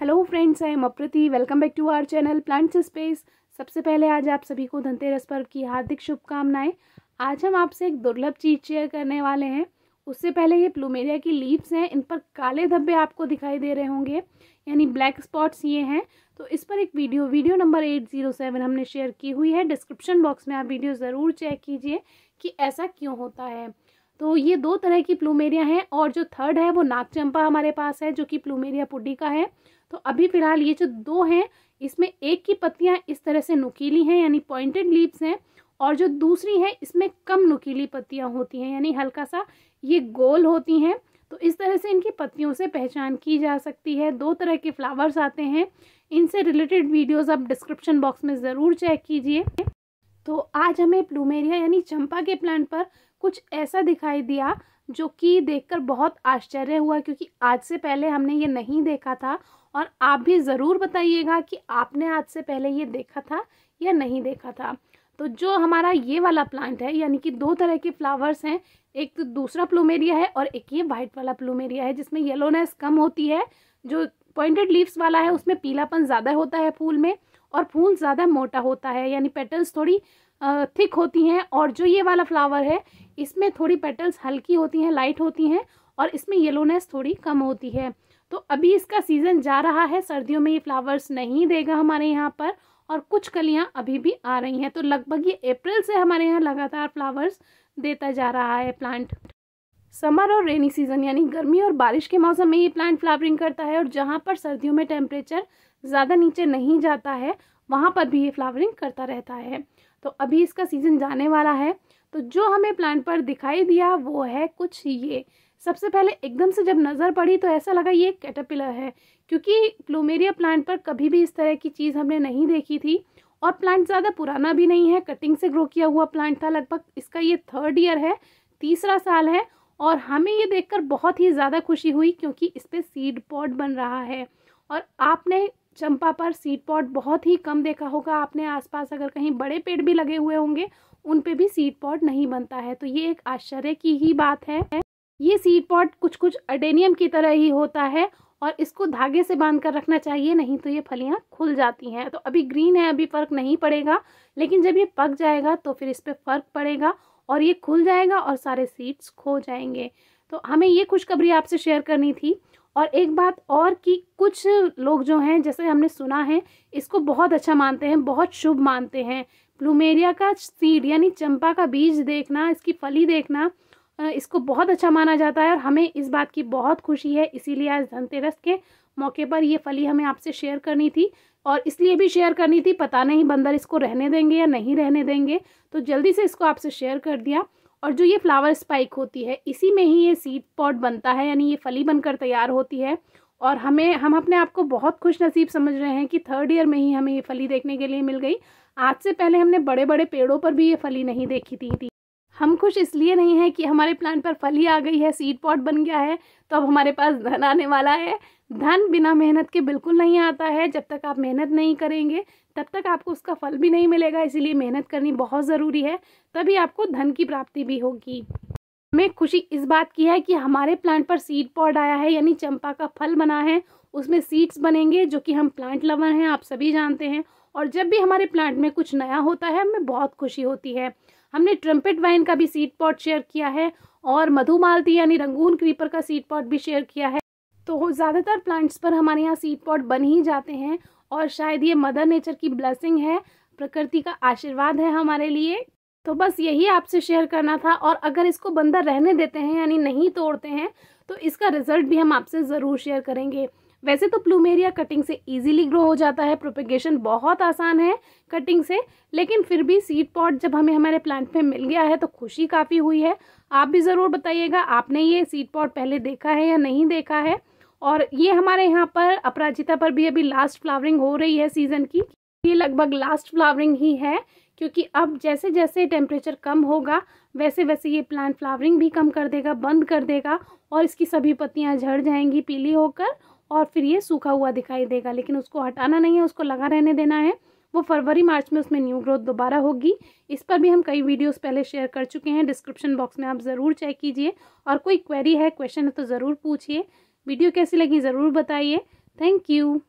hello friends I am Aprati welcome back to our channel plants space सबसे पहले आज आप सभी को धनतेरस पर्व की हार्दिक शुभकामनाएं आज हम आपसे एक दुर्लभ चीज़ शेयर करने वाले हैं उससे पहले ये प्लूमेरिया की लीव्स हैं इन पर काले धब्बे आपको दिखाई दे रहे होंगे यानी ब्लैक स्पॉट्स ये हैं तो इस पर एक video video number eight zero seven हमने शेयर की हुई है डिस्क्रिप्शन बॉक्स में आप वीडियो ज़रूर चेक कीजिए कि ऐसा क्यों होता है तो ये दो तरह की प्लूमेरिया हैं और जो थर्ड है वो नागचंपा हमारे पास है जो कि प्लूमेरिया पुडी का है तो अभी फिलहाल ये जो दो हैं इसमें एक की पत्तियाँ इस तरह से नुकीली हैं यानी पॉइंटेड लीव्स हैं और जो दूसरी है इसमें कम नुकीली पत्तियाँ होती हैं यानी हल्का सा ये गोल होती हैं तो इस तरह से इनकी पत्तियों से पहचान की जा सकती है दो तरह के फ्लावर्स आते हैं इनसे रिलेटेड वीडियोस आप डिस्क्रिप्शन बॉक्स में ज़रूर चेक कीजिए तो आज हमें प्लूमेरिया यानी चंपा के प्लांट पर कुछ ऐसा दिखाई दिया जो कि देखकर बहुत आश्चर्य हुआ क्योंकि आज से पहले हमने ये नहीं देखा था और आप भी ज़रूर बताइएगा कि आपने आज से पहले ये देखा था या नहीं देखा था तो जो हमारा ये वाला प्लांट है यानी कि दो तरह के फ्लावर्स हैं एक तो दूसरा प्लूमेरिया है और एक ये वाइट वाला प्लूमेरिया है जिसमें येलोनेस कम होती है जो पॉइंटेड लीव्स वाला है उसमें पीलापन ज़्यादा होता है फूल में और फूल ज़्यादा मोटा होता है यानी पेटल्स थोड़ी थिक होती हैं और जो ये वाला फ्लावर है इसमें थोड़ी पेटल्स हल्की होती हैं लाइट होती हैं और इसमें येलोनेस थोड़ी कम होती है तो अभी इसका सीज़न जा रहा है सर्दियों में ये फ्लावर्स नहीं देगा हमारे यहाँ पर और कुछ कलियाँ अभी भी आ रही हैं तो लगभग ये अप्रैल से हमारे यहाँ लगातार फ्लावर्स देता जा रहा है प्लांट समर और रेनी सीज़न यानी गर्मी और बारिश के मौसम में ये प्लांट फ्लावरिंग करता है और जहाँ पर सर्दियों में टेम्परेचर ज़्यादा नीचे नहीं जाता है वहाँ पर भी ये फ्लावरिंग करता रहता है तो अभी इसका सीज़न जाने वाला है तो जो हमें प्लांट पर दिखाई दिया वो है कुछ ये सबसे पहले एकदम से जब नज़र पड़ी तो ऐसा लगा ये कैटरपिलर है क्योंकि प्लूमेरिया प्लांट पर कभी भी इस तरह की चीज़ हमने नहीं देखी थी और प्लांट ज़्यादा पुराना भी नहीं है कटिंग से ग्रो किया हुआ प्लांट था लगभग इसका ये थर्ड ईयर है तीसरा साल है और हमें ये देखकर बहुत ही ज़्यादा खुशी हुई क्योंकि इस पर सीड पॉट बन रहा है और आपने चंपा पर सीड पॉट बहुत ही कम देखा होगा आपने आसपास अगर कहीं बड़े पेड़ भी लगे हुए होंगे उन पे भी सीड पॉट नहीं बनता है तो ये एक आश्चर्य की ही बात है ये सीड पॉट कुछ कुछ अडेनियम की तरह ही होता है और इसको धागे से बांध कर रखना चाहिए नहीं तो ये फलियाँ खुल जाती हैं तो अभी ग्रीन है अभी फ़र्क नहीं पड़ेगा लेकिन जब ये पक जाएगा तो फिर इस पर फ़र्क पड़ेगा और ये खुल जाएगा और सारे सीड्स खो जाएंगे तो हमें ये खुशखबरी आपसे शेयर करनी थी और एक बात और कि कुछ लोग जो हैं जैसे हमने सुना है इसको बहुत अच्छा मानते हैं बहुत शुभ मानते हैं प्लूमेरिया का सीड यानी चंपा का बीज देखना इसकी फली देखना इसको बहुत अच्छा माना जाता है और हमें इस बात की बहुत खुशी है इसीलिए आज धनतेरस के मौके पर ये फली हमें आपसे शेयर करनी थी और इसलिए भी शेयर करनी थी पता नहीं बंदर इसको रहने देंगे या नहीं रहने देंगे तो जल्दी से इसको आपसे शेयर कर दिया और जो ये फ्लावर स्पाइक होती है इसी में ही ये सीड पॉट बनता है यानी ये फली बनकर तैयार होती है और हमें हम अपने आप को बहुत खुश नसीब समझ रहे हैं कि थर्ड ईयर में ही हमें ये फली देखने के लिए मिल गई आज से पहले हमने बड़े बड़े पेड़ों पर भी ये फली नहीं देखी थी हम खुश इसलिए नहीं हैं कि हमारे प्लांट पर फली आ गई है सीड पॉट बन गया है तो अब हमारे पास धन आने वाला है धन बिना मेहनत के बिल्कुल नहीं आता है जब तक आप मेहनत नहीं करेंगे तब तक आपको उसका फल भी नहीं मिलेगा इसीलिए मेहनत करनी बहुत ज़रूरी है तभी आपको धन की प्राप्ति भी होगी हमें खुशी इस बात की है कि हमारे प्लांट पर सीड पॉड आया है यानी चंपा का फल बना है उसमें सीड्स बनेंगे जो कि हम प्लांट लवर हैं आप सभी जानते हैं और जब भी हमारे प्लांट में कुछ नया होता है हमें बहुत खुशी होती है हमने ट्रम्पेट वाइन का भी सीड पॉट शेयर किया है और मधुमालती यानी रंगून क्रीपर का सीड पॉट भी शेयर किया है तो ज़्यादातर प्लांट्स पर हमारे यहाँ सीड पॉट बन ही जाते हैं और शायद ये मदर नेचर की ब्लेसिंग है प्रकृति का आशीर्वाद है हमारे लिए तो बस यही आपसे शेयर करना था और अगर इसको बंदर रहने देते हैं यानी नहीं तोड़ते हैं तो इसका रिजल्ट भी हम आपसे ज़रूर शेयर करेंगे वैसे तो प्लूमेरिया कटिंग से इजीली ग्रो हो जाता है प्रोपेगेशन बहुत आसान है कटिंग से लेकिन फिर भी सीड पॉट जब हमें हमारे प्लांट में मिल गया है तो खुशी काफ़ी हुई है आप भी ज़रूर बताइएगा आपने ये सीड पॉट पहले देखा है या नहीं देखा है और ये हमारे यहाँ पर अपराजिता पर भी अभी लास्ट फ्लावरिंग हो रही है सीज़न की ये लगभग लास्ट फ्लावरिंग ही है क्योंकि अब जैसे जैसे टेम्परेचर कम होगा वैसे वैसे ये प्लांट फ्लावरिंग भी कम कर देगा बंद कर देगा और इसकी सभी पत्तियाँ झड़ जाएंगी पीली होकर और फिर ये सूखा हुआ दिखाई देगा लेकिन उसको हटाना नहीं है उसको लगा रहने देना है वो फरवरी मार्च में उसमें न्यू ग्रोथ दोबारा होगी इस पर भी हम कई वीडियोस पहले शेयर कर चुके हैं डिस्क्रिप्शन बॉक्स में आप ज़रूर चेक कीजिए और कोई क्वेरी है क्वेश्चन है तो ज़रूर पूछिए वीडियो कैसी लगी ज़रूर बताइए थैंक यू